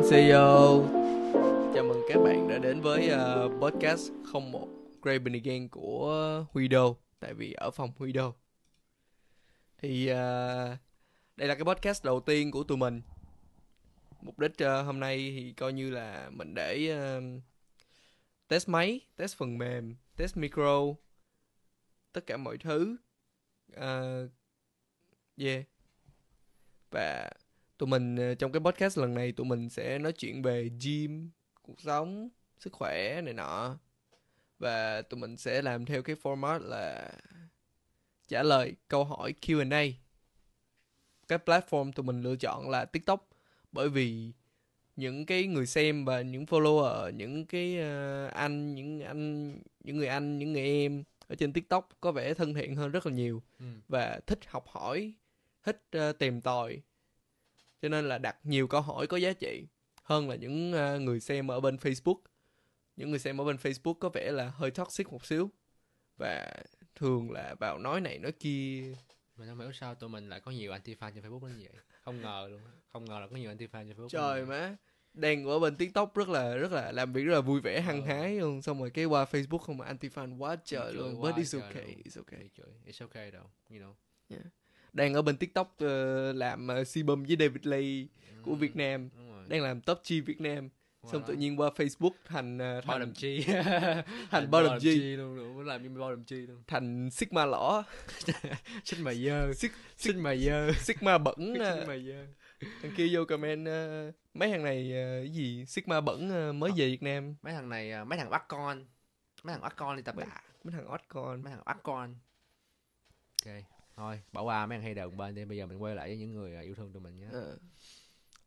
Tuấn CEO Chào mừng các bạn đã đến với uh, podcast 01 Grey Bunny Gang của Huy Đô Tại vì ở phòng Huy Đô Thì uh, đây là cái podcast đầu tiên của tụi mình Mục đích uh, hôm nay thì coi như là mình để uh, test máy, test phần mềm, test micro Tất cả mọi thứ uh, Yeah Và tụi mình ờ, trong cái podcast lần này tụi mình sẽ nói chuyện về gym cuộc sống sức khỏe này nọ và tụi mình sẽ làm theo cái format là trả lời câu hỏi Q&A cái platform tụi mình lựa chọn là TikTok bởi vì những cái người xem và những follower những cái uh, anh những anh những người anh những người em ở trên TikTok có vẻ thân thiện hơn rất là nhiều ừ. và thích học hỏi thích uh, tìm tòi cho nên là đặt nhiều câu hỏi có giá trị hơn là những ờ, người xem ở bên facebook những người xem ở bên facebook có vẻ là hơi toxic một xíu và thường là vào nói này nói kia mình không hiểu sao tụi mình lại có nhiều anti fan trên facebook đến vậy không ngờ luôn không ngờ là có nhiều anti fan trên facebook trời má đang ở bên tiktok rất là rất là làm việc rất là vui vẻ hăng ừ. hái luôn xong rồi cái qua facebook không mà anti fan quá trời luôn but it's okay, it's it's okay it's okay đâu you know yeah đang ở bên tiktok uh, làm uh, ờ, sebum với david lee của ừ, việt nam đang làm top chi việt nam xong tự nhiên qua Facebook thành uh, thành bottom chi thành bottom chi luôn luôn làm như bottom chi luôn thành sigma lỏ sigma dơ sigma dơ sigma bẩn sigma dơ thằng kia vô comment uh, mấy thằng này uh, cái gì sigma bẩn uh, mới về Việt Nam mấy thằng này uh, mấy thằng bắt con mấy thằng bắt con đi tập mấy, đà mấy thằng bắt con mấy thằng bắt con ok thôi bỏ qua mấy thằng hay đờn bên đi bây giờ mình quay lại với những người à, yêu thương tụi mình nhé ừ.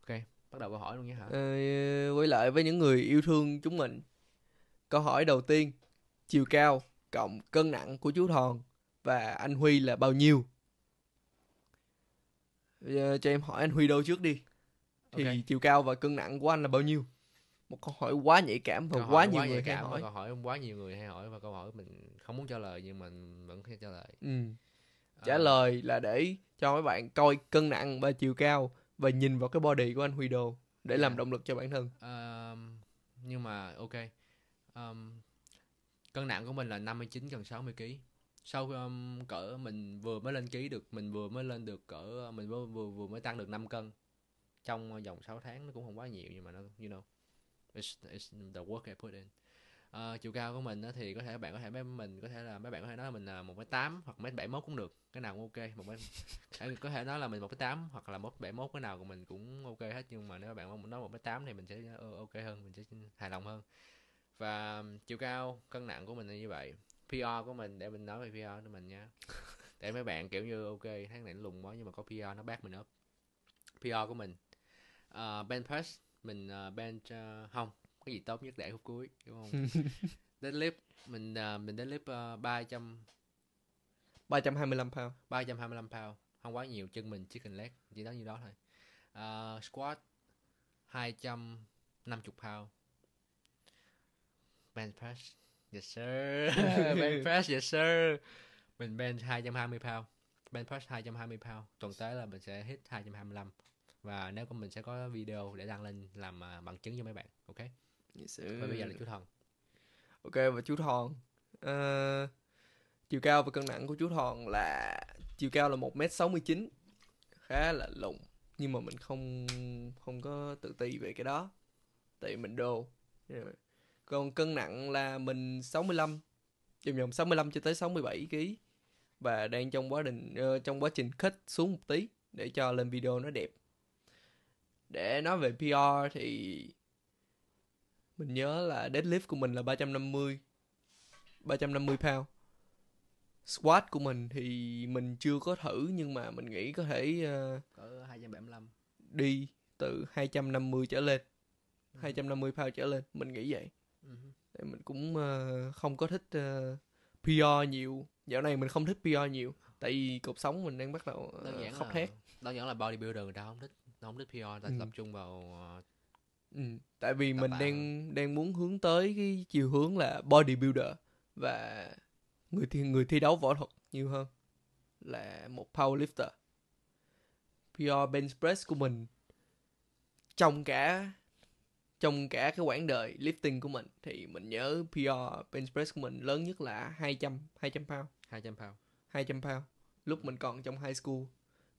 ok bắt đầu câu hỏi luôn nhé hả ừ, quay lại với những người yêu thương chúng mình câu hỏi đầu tiên chiều cao cộng cân nặng của chú thòn và anh huy là bao nhiêu giờ cho em hỏi anh huy đâu trước đi thì okay. chiều cao và cân nặng của anh là bao nhiêu một câu hỏi quá nhạy cảm và quá nhiều quá người hay hỏi câu hỏi quá nhiều người hay hỏi và câu hỏi mình không muốn trả lời nhưng mình vẫn phải trả lời ừ trả à. lời là để cho mấy bạn coi cân nặng và chiều cao và nhìn vào cái body của anh Huy Đồ để yeah. làm động lực cho bản thân. Um, nhưng mà ok. Um, cân nặng của mình là 59 gần 60 kg. Sau um, cỡ mình vừa mới lên ký được, mình vừa mới lên được cỡ mình vừa vừa, vừa mới tăng được 5 cân. Trong vòng 6 tháng nó cũng không quá nhiều nhưng mà nó you know. It's, it's the work I put in uh, chiều cao của mình thì có thể bạn có thể mấy mình có thể là mấy bạn có thể nói là mình là một mét tám hoặc mét bảy mốt cũng được cái nào cũng ok một cái ờ, có thể nói là mình một cái tám hoặc là một bảy mốt cái nào của mình cũng ok hết nhưng mà nếu bạn muốn nói một mét tám thì mình sẽ ờ, ok hơn mình sẽ hài lòng hơn và chiều cao cân nặng của mình là như vậy PR của mình để mình nói về PR của mình nha để mấy bạn kiểu như ok tháng này nó lùng quá nhưng mà có PR nó bác mình up PR của mình uh, bench press mình uh, bench uh, không cái gì tốt nhất để khúc cuối đúng không deadlift mình uh, mình deadlift à, ba trăm ba trăm hai mươi lăm pound ba trăm hai mươi lăm pound không quá nhiều chân mình chicken leg chỉ đó như đó thôi uh, squat hai trăm năm chục pound bench press yes sir bench press yes sir mình bench hai trăm hai mươi pound bench press hai hai trăm mươi pound tuần tới là mình sẽ hit lăm và nếu có mình sẽ có video để đăng lên làm bằng chứng cho mấy bạn ok Yes, Và bây giờ là chú Thon. Ok và chú Thon. Uh, ờ, chiều cao và cân nặng của chú Thon là chiều cao là 1 m chín Khá là lùn nhưng mà mình không không có tự ti về cái đó. Tại mình đồ Còn cân nặng là mình 65 vòng vòng 65 cho tới 67 kg và đang trong quá trình uh, trong quá trình khích xuống một tí để cho lên video nó đẹp. Để nói về PR thì mình nhớ là deadlift của mình là 350 350 pound squat của mình thì mình chưa có thử nhưng mà mình nghĩ có thể uh, cỡ 275 đi từ 250 trở lên uh-huh. Ừ. 250 pound trở lên mình nghĩ vậy uh-huh. mình cũng uh, không có thích uh, ờ, PR nhiều dạo này mình không thích PR nhiều tại vì cuộc sống mình đang bắt đầu uh, đơn giản khóc là, thét đơn giản là bodybuilder người ta không thích không thích PR người ta ừ. tập trung vào uh, Ừ, tại vì mình đang đang muốn hướng tới cái chiều hướng là bodybuilder và người thi người thi đấu võ thuật nhiều hơn là một powerlifter PR bench press của mình trong cả trong cả cái quãng đời lifting của mình thì mình nhớ PR bench press của mình lớn nhất là 200 200 pound 200 pound 200 pound lúc mình còn trong high school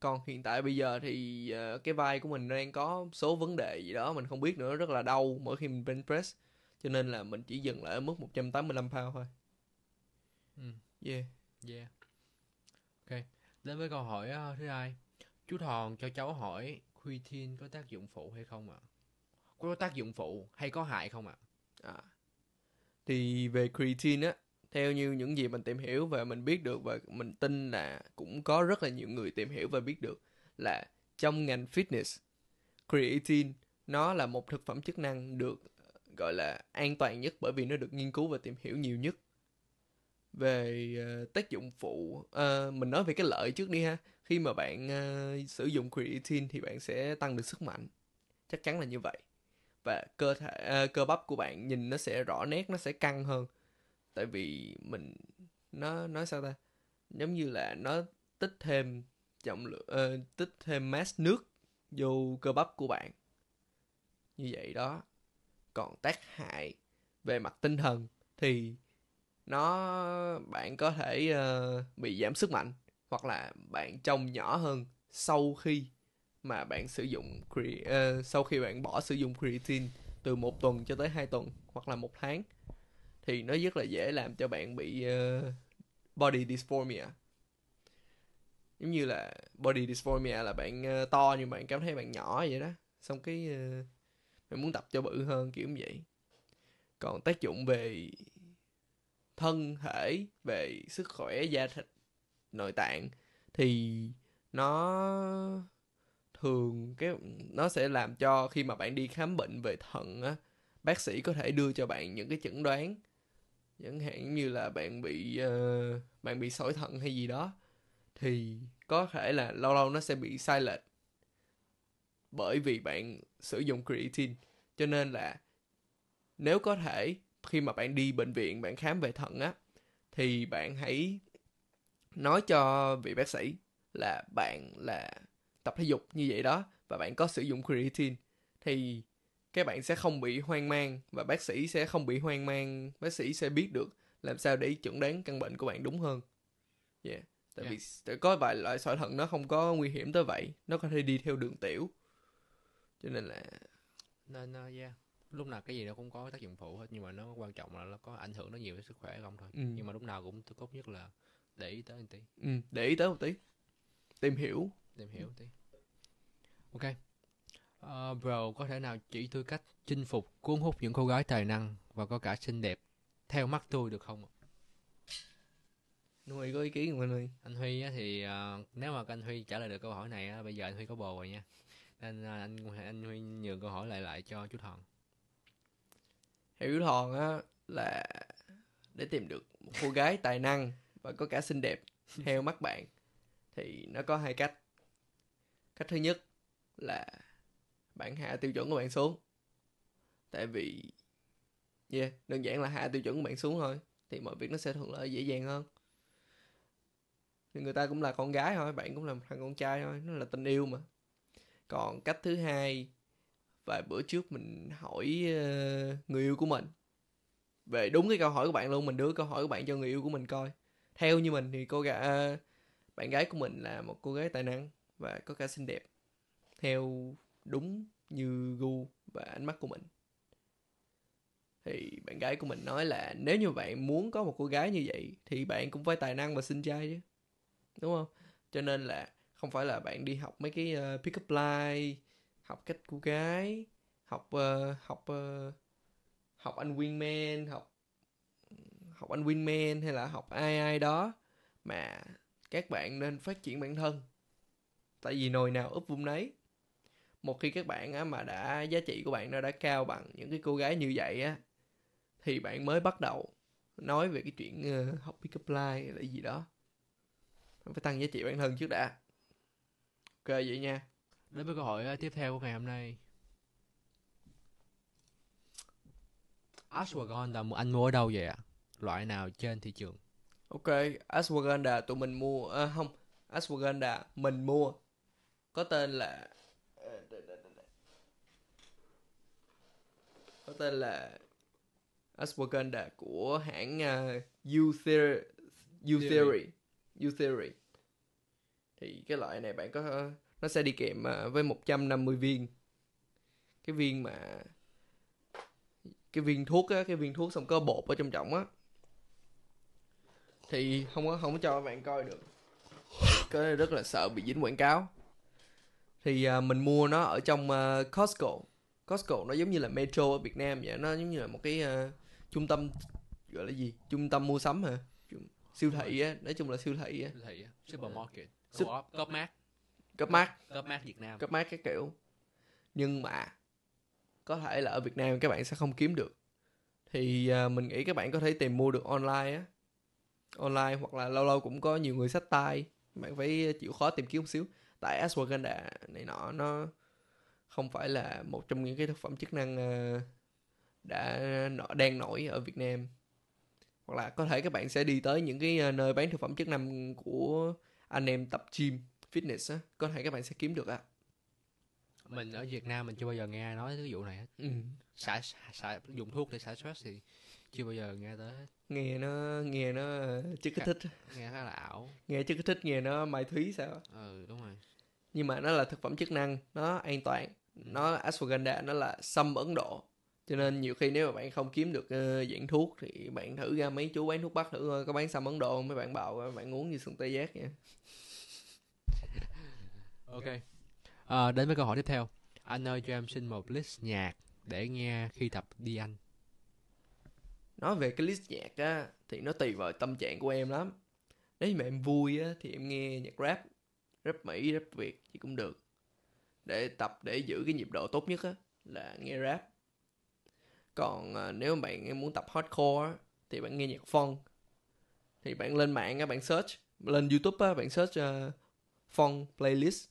còn hiện tại bây giờ thì uh, cái vai của mình đang có số vấn đề gì đó mình không biết nữa rất là đau mỗi khi mình bench press cho nên là mình chỉ dừng lại ở mức 185 pound thôi ừ. yeah yeah ok đến với câu hỏi uh, thứ hai chú thòn cho cháu hỏi creatine có tác dụng phụ hay không ạ à? có tác dụng phụ hay có hại không ạ à? à. thì về creatine á theo như những gì mình tìm hiểu và mình biết được và mình tin là cũng có rất là nhiều người tìm hiểu và biết được là trong ngành fitness creatine nó là một thực phẩm chức năng được gọi là an toàn nhất bởi vì nó được nghiên cứu và tìm hiểu nhiều nhất về uh, tác dụng phụ uh, mình nói về cái lợi trước đi ha khi mà bạn uh, sử dụng creatine thì bạn sẽ tăng được sức mạnh chắc chắn là như vậy và cơ thể uh, cơ bắp của bạn nhìn nó sẽ rõ nét nó sẽ căng hơn tại vì mình nó nói sao ta giống như là nó tích thêm trọng lượng uh, tích thêm mass nước vô cơ bắp của bạn như vậy đó còn tác hại về mặt tinh thần thì nó bạn có thể uh, bị giảm sức mạnh hoặc là bạn trông nhỏ hơn sau khi mà bạn sử dụng cre- uh, sau khi bạn bỏ sử dụng creatine từ một tuần cho tới hai tuần hoặc là một tháng thì nó rất là dễ làm cho bạn bị uh, body dysphoria giống như là body dysphoria là bạn uh, to nhưng bạn cảm thấy bạn nhỏ vậy đó xong cái uh, ờ, mình muốn tập cho bự hơn kiểu như vậy còn tác dụng về thân thể về sức khỏe da thịt nội tạng thì nó thường cái nó sẽ làm cho khi mà bạn đi khám bệnh về thận á bác sĩ có thể đưa cho bạn những cái chẩn đoán chẳng hạn như là bạn bị uh, bạn bị sỏi thận hay gì đó thì có thể là lâu lâu nó sẽ bị sai lệch bởi vì bạn sử dụng creatine cho nên là nếu có thể khi mà bạn đi bệnh viện bạn khám về thận á thì bạn hãy nói cho vị bác sĩ là bạn là tập thể dục như vậy đó và bạn có sử dụng creatine thì các bạn sẽ không bị hoang mang và bác sĩ sẽ không bị hoang mang bác sĩ sẽ biết được làm sao để chẩn đoán căn bệnh của bạn đúng hơn yeah tại yeah. vì có vài loại sỏi thận nó không có nguy hiểm tới vậy nó có thể đi theo đường tiểu cho nên là nên no, ờ, yeah lúc nào cái gì nó cũng có tác dụng phụ hết nhưng mà nó quan trọng là nó có ảnh hưởng nó nhiều đến sức khỏe không thôi ừ. nhưng mà lúc nào cũng tốt nhất là để ý tới một tí ừ, để ý tới một tí tìm hiểu tìm hiểu một tí ok Uh, bro có thể nào chỉ tôi cách chinh phục cuốn hút những cô gái tài năng và có cả xinh đẹp theo mắt tôi được không? Nuôi có ý kiến không anh Huy? Anh Huy á, thì uh, nếu mà anh Huy trả lời được câu hỏi này á, bây giờ anh Huy có bồ rồi nha. Nên uh, anh anh Huy nhường câu hỏi lại lại cho chú Thòn. hiểu chú Thòn á là để tìm được một cô gái tài năng và có cả xinh đẹp theo mắt bạn thì nó có hai cách. Cách thứ nhất là bạn hạ tiêu chuẩn của bạn xuống tại vì yeah đơn giản là hạ tiêu chuẩn của bạn xuống thôi thì mọi việc nó sẽ thuận lợi dễ dàng hơn thì người ta cũng là con gái thôi bạn cũng là một thằng con trai thôi nó là tình yêu mà còn cách thứ hai vài bữa trước mình hỏi ờ, người yêu của mình về đúng cái câu hỏi của bạn luôn mình đưa câu hỏi của bạn cho người yêu của mình coi theo như mình thì cô gái ờ, bạn gái của mình là một cô gái tài năng và có cả xinh đẹp theo đúng như gu và ánh mắt của mình thì bạn gái của mình nói là nếu như bạn muốn có một cô gái như vậy thì bạn cũng phải tài năng và xinh trai chứ đúng không cho nên là không phải là bạn đi học mấy cái uh, pick up line học cách cô gái học uh, học uh, học anh Winman học học anh Winman hay là học ai ai đó mà các bạn nên phát triển bản thân tại vì nồi nào úp vung nấy một khi các bạn á, mà đã giá trị của bạn nó đã cao bằng những cái cô gái như vậy á thì bạn mới bắt đầu nói về cái chuyện uh, học pick up line là gì đó phải tăng giá trị bản thân trước đã ok vậy nha đến với câu hỏi ờ, tiếp theo của ngày hôm nay ashwagandha anh mua ở đâu vậy ạ loại nào trên thị trường ok ashwagandha tụi mình mua à, không ashwagandha mình mua có tên là có tên là Ashwagandha của hãng à, uh, U Theory U Theory U Theory thì cái loại này bạn có nó sẽ đi kèm uh, với 150 viên cái viên mà cái viên thuốc á cái viên thuốc xong có bột ở trong trọng á thì không có không có cho bạn coi được cái rất là sợ bị dính quảng cáo thì uh, mình mua nó ở trong uh, Costco Costco nó giống như là Metro ở Việt Nam vậy nó giống như là một cái uh, trung tâm gọi là gì trung tâm mua sắm hả siêu thị á nói chung là siêu thị á siêu thị á supermarket Sup... cấp mát cấp mát cấp mát Việt Nam cấp mát các kiểu nhưng mà có thể là ở Việt Nam các bạn sẽ không kiếm được thì uh, mình nghĩ các bạn có thể tìm mua được online á online hoặc là lâu lâu cũng có nhiều người sách tay bạn phải chịu khó tìm kiếm một xíu tại ashwagandha này nọ nó không phải là một trong những cái thực phẩm chức năng ờ, đã đang nổi ở Việt Nam hoặc là có thể các bạn sẽ đi tới những cái ờ, nơi bán thực phẩm chức năng của anh em tập gym fitness á có thể các bạn sẽ kiếm được á mình ở Việt Nam mình chưa bao giờ nghe ai nói cái vụ này hết ừ. xả, xả dùng thuốc để xả stress thì chưa bao giờ nghe tới nghe nó nghe nó ờ, chất kích thích nghe khá là ảo nghe chất kích thích nghe nó mai thúy sao ừ đúng rồi nhưng mà nó là thực phẩm chức năng nó an toàn nó ashwagandha nó là sâm ấn độ cho nên nhiều khi nếu mà bạn không kiếm được uh, dạng thuốc thì bạn thử ra mấy chú bán thuốc bắc thử coi có bán sâm ấn độ mấy bạn bảo bạn uống như sừng tê giác nha ok à, đến với câu hỏi tiếp theo anh ơi cho em xin một list nhạc để nghe khi tập đi anh nói về cái list nhạc á thì nó tùy vào tâm trạng của em lắm nếu mà em vui á thì em nghe nhạc rap rap Mỹ, rap Việt gì cũng được. Để tập để giữ cái nhịp độ tốt nhất á, là nghe rap. Còn à, nếu bạn muốn tập hardcore thì bạn nghe nhạc funk. Thì bạn lên mạng á, bạn search, lên YouTube á, bạn search uh, funk playlist.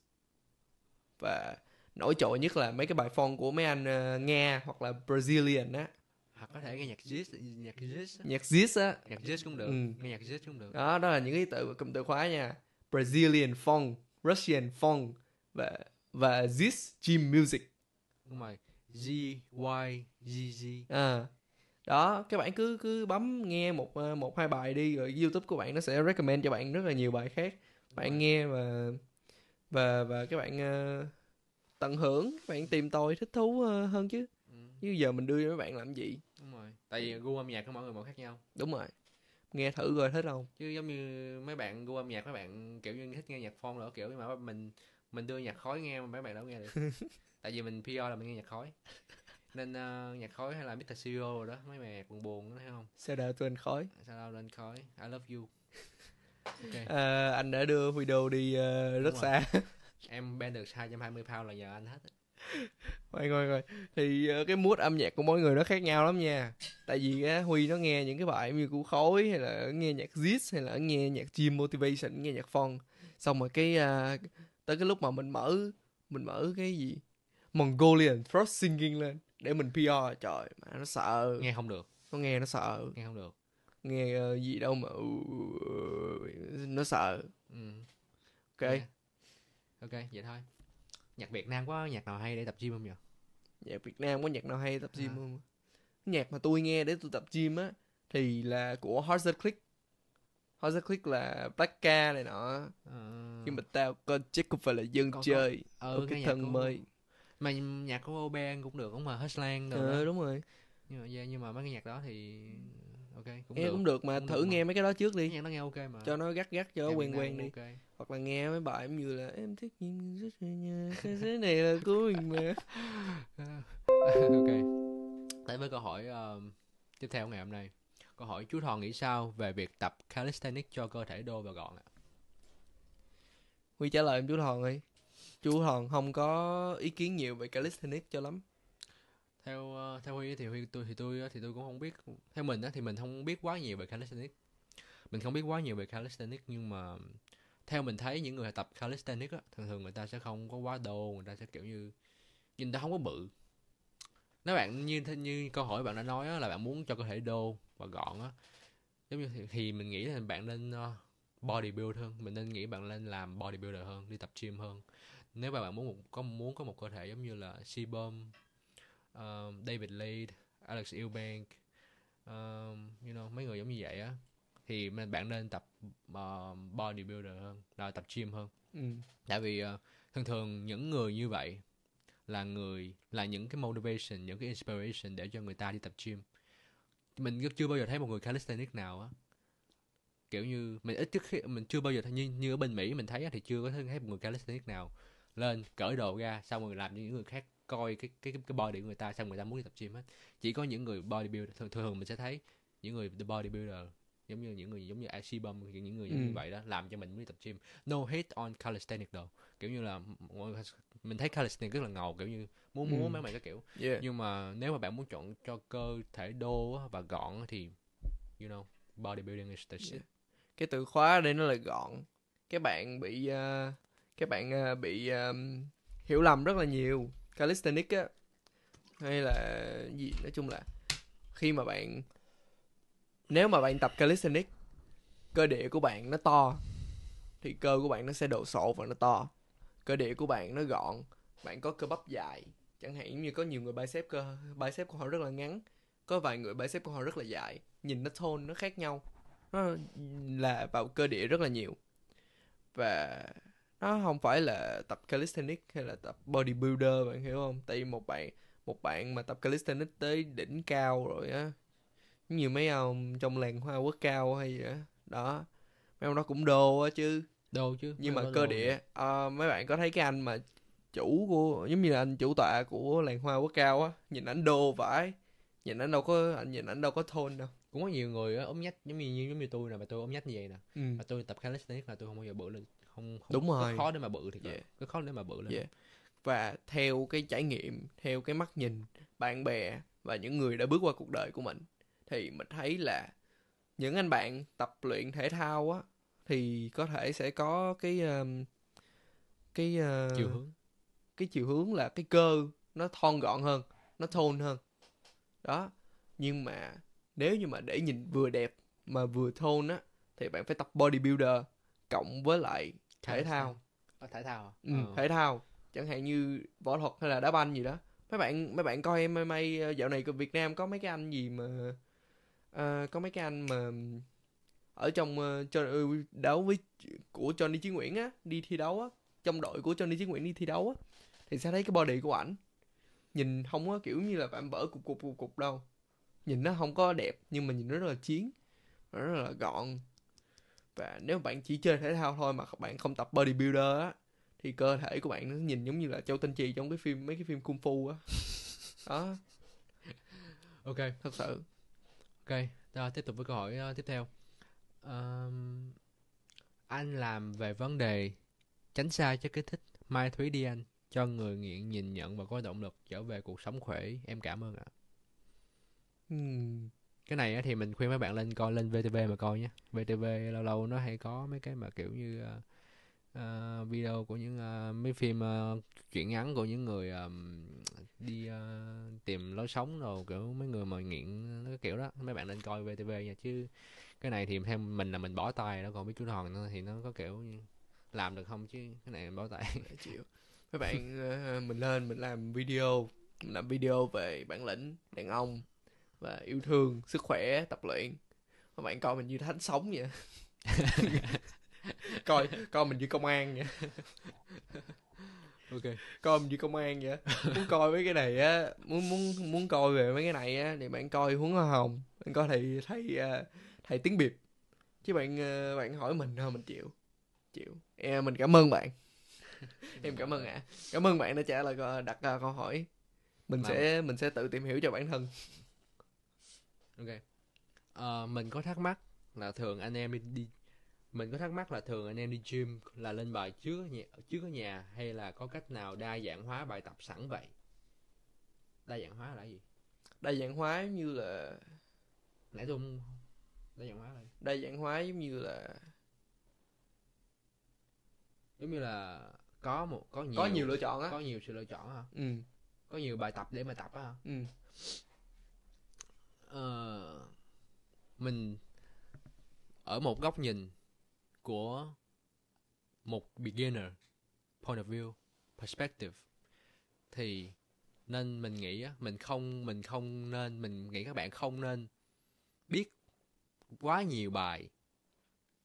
Và nổi trội nhất là mấy cái bài funk của mấy anh uh, Nga hoặc là Brazilian á hoặc à, có thể nghe nhạc jazz nhạc jazz nhạc jazz á nhạc jazz cũng được ừ. nghe nhạc jazz cũng được đó đó là những cái từ cụm từ khóa nha Brazilian funk Russian Funk và và This Gym Music. Đúng rồi. G Y G G. À. Đó, các bạn cứ cứ bấm nghe một ờ, một hai bài đi rồi YouTube của bạn nó sẽ recommend cho bạn rất là nhiều bài khác. bạn nghe và và và các bạn uh, tận hưởng, các bạn tìm tòi thích thú uh, hơn chứ. Như ừ. giờ mình đưa cho các bạn làm gì? Đúng rồi. Tại vì gu âm nhạc của mọi người mỗi khác nhau. Đúng rồi nghe thử rồi thích không chứ giống như mấy bạn gu âm nhạc mấy bạn kiểu như thích nghe nhạc phong nữa kiểu mà mình mình đưa nhạc khói nghe mà mấy bạn đâu nghe được tại vì mình PR là mình nghe nhạc khói nên uh, nhạc khói hay là Mr. Siro rồi đó mấy bài buồn buồn thấy không sao đâu tôi anh khói sao đâu lên khói I love you okay. à, anh đã đưa video đi uh, rất rồi. xa em ban được 220 pound là nhờ anh hết rồi rồi rồi thì ờ, cái mood âm nhạc của mỗi người nó khác nhau lắm nha tại vì á huy nó nghe những cái bài như của khối hay là nghe nhạc jazz hay là nghe nhạc gym motivation nghe nhạc funk xong rồi cái uh, tới cái lúc mà mình mở mình mở cái gì mongolian throat singing lên để mình pr trời mà nó sợ nghe không được nó nghe nó sợ nghe không được nghe uh, gì đâu mà ừ, nó sợ ừ. ok yeah. ok vậy thôi nhạc Việt Nam có nhạc nào hay để tập gym không nhỉ? Nhạc Việt Nam có nhạc nào hay tập gym à. không? Nhạc mà tôi nghe để tôi tập gym á thì là của Hazard Click. Hazard Click là Black Ca này nọ. À. Khi mà tao con chết cũng phải là dân con, chơi. Con... Ừ, có cái, cái thân của... mới. Mà nhạc của Oban cũng được không mà Hustlan được. Ừ, ờ, đó. đúng rồi. Nhưng mà, nhưng mà mấy cái nhạc đó thì ok cũng nghe được. cũng được mà cũng thử được nghe mà. mấy cái đó trước đi nghe nó nghe ok mà cho nó gắt gắt cho nghe quen quen đi okay. hoặc là nghe mấy bài em như là em thích nhìn rất nhà thế này là của mình mà ok tới với câu hỏi uh, tiếp theo ngày hôm nay câu hỏi chú thò nghĩ sao về việc tập calisthenics cho cơ thể đô và gọn ạ huy trả lời em chú thòn đi chú thòn không có ý kiến nhiều về calisthenics cho lắm theo ờ, theo huy thì huy tôi thì tôi thì tôi cũng không biết theo mình á thì mình không biết quá nhiều về calisthenics mình không biết quá nhiều về calisthenics nhưng mà theo mình thấy những người tập calisthenics á thường thường người ta sẽ không có quá đồ người ta sẽ kiểu như nhìn ta không có bự nếu bạn như như câu hỏi bạn đã nói á, là bạn muốn cho cơ thể đô và gọn á giống như thì, thì mình nghĩ là bạn nên uh, ờ, bodybuild hơn mình nên nghĩ bạn nên làm bodybuilder hơn đi tập gym hơn nếu mà bạn muốn có muốn có một cơ thể giống như là bơm um, David Lee Alex Eubank um, you know mấy người giống như vậy á thì bạn nên tập uh, um, bodybuilder hơn là tập gym hơn ừ. tại vì uh, thường thường những người như vậy là người là những cái motivation những cái inspiration để cho người ta đi tập gym mình chưa bao giờ thấy một người calisthenic nào á kiểu như mình ít khi mình chưa bao giờ như, như ở bên mỹ mình thấy thì chưa có thấy một người calisthenics nào lên cởi đồ ra xong rồi làm như những người khác coi cái cái cái body của người ta xem người ta muốn đi tập gym hết chỉ có những người bodybuilder thường thường mình sẽ thấy những người bodybuilder giống như những người giống như Ashibum những người giống ừ. như vậy đó làm cho mình muốn đi tập gym no hate on calisthenics đâu kiểu như là mình thấy calisthenics rất là ngầu kiểu như muốn muốn ừ. mấy mày cái kiểu yeah. nhưng mà nếu mà bạn muốn chọn cho cơ thể đô và gọn thì you know bodybuilding is the shit yeah. cái từ khóa đây nó là gọn các bạn bị uh, à, các bạn uh, bị um, hiểu lầm rất là nhiều calisthenics á hay là gì nói chung là khi mà bạn nếu mà bạn tập calisthenics cơ địa của bạn nó to thì cơ của bạn nó sẽ đồ sộ và nó to cơ địa của bạn nó gọn bạn có cơ bắp dài chẳng hạn như có nhiều người bicep cơ bicep của họ rất là ngắn có vài người bicep của họ rất là dài nhìn nó thôn nó khác nhau nó là vào cơ địa rất là nhiều và nó không phải là tập calisthenics hay là tập bodybuilder bạn hiểu không tại vì một bạn một bạn mà tập calisthenics tới đỉnh cao rồi á nhiều mấy ông trong làng hoa quốc cao hay gì đó đó mấy ông đó cũng đồ á chứ đồ chứ nhưng mà cơ địa à, mấy bạn có thấy cái anh mà chủ của giống như là anh chủ tọa của làng hoa quốc cao á nhìn anh đồ vãi nhìn anh đâu có anh nhìn anh đâu có thôn đâu cũng có nhiều người á ốm nhách giống như giống như tôi nè mà tôi ốm nhách như vậy nè ừ. mà tôi tập calisthenics là tôi không bao giờ bự lên không, không đúng rồi Cái khó để mà bự thì yeah. cứ khó để mà bự lên yeah. và theo cái trải nghiệm theo cái mắt nhìn bạn bè và những người đã bước qua cuộc đời của mình thì mình thấy là những anh bạn tập luyện thể thao á thì có thể sẽ có cái um, cái uh, chiều hướng cái chiều hướng là cái cơ nó thon gọn hơn nó thôn hơn đó nhưng mà nếu như mà để nhìn vừa đẹp mà vừa thôn á thì bạn phải tập bodybuilder cộng với lại Ờ, thể thao ở thể thao ừ, ừ. thể thao chẳng hạn như võ thuật hay là đá banh gì đó mấy bạn mấy bạn coi may ờ, dạo này Việt Nam có mấy cái anh gì mà uh, có mấy cái anh mà ở trong uh, cho, uh, đấu với của Johnny Chí Nguyễn á đi thi đấu á trong đội của Johnny Chí Nguyễn đi thi đấu á thì sẽ thấy cái body của ảnh nhìn không có kiểu như là vạm vỡ cục cục cục cục đâu nhìn nó không có đẹp nhưng mà nhìn nó rất là chiến nó rất là gọn và nếu bạn chỉ chơi thể thao thôi mà bạn không tập bodybuilder á thì cơ thể của bạn nó nhìn giống như là châu tinh trì trong cái phim mấy cái phim kung fu á đó. đó ok thật sự ok rồi, tiếp tục với câu hỏi uh, tiếp theo um, anh làm về vấn đề tránh xa chất kích thích mai thúy đi anh cho người nghiện nhìn nhận và có động lực trở về cuộc sống khỏe em cảm ơn ạ cái này thì mình khuyên mấy bạn lên coi lên VTV mà coi nhé VTV lâu lâu nó hay có mấy cái mà kiểu như uh, video của những uh, mấy phim uh, truyện ngắn của những người um, đi uh, tìm lối sống rồi kiểu mấy người mà nghiện cái kiểu đó mấy bạn nên coi VTV nha chứ cái này thì theo mình là mình bỏ tay đó còn biết chú Hòn thì nó có kiểu như làm được không chứ cái này mình bỏ tay chịu mấy bạn uh, mình lên mình làm video làm video về bản lĩnh đàn ông và yêu thương sức khỏe tập luyện các bạn coi mình như thánh sống vậy coi coi mình như công an vậy ok coi mình như công an vậy muốn coi mấy cái này á muốn muốn muốn coi về mấy cái này á thì bạn coi huấn hoa hồng bạn coi thầy thầy à, thầy tiếng biệt chứ bạn à, bạn hỏi mình thôi mình chịu chịu em mình cảm ơn bạn em cảm ơn ạ à. cảm ơn bạn đã trả lời à, đặt câu hỏi mình Mà... sẽ mình sẽ tự tìm hiểu cho bản thân ok à, mình có thắc mắc là thường anh em đi, đi mình có thắc mắc là thường anh em đi gym là lên bài trước ở nhà, trước ở nhà hay là có cách nào đa dạng hóa bài tập sẵn vậy đa dạng hóa là gì đa dạng hóa giống như là nãy tôi không... đa dạng hóa là gì? đa dạng hóa giống như là giống như là có một có nhiều có nhiều lựa chọn á có nhiều sự lựa chọn hả ừ có nhiều bài tập để mà tập á hả ừ uh, mình ở một góc nhìn của một beginner point of view perspective thì nên mình nghĩ mình không mình không nên mình nghĩ các bạn không nên biết quá nhiều bài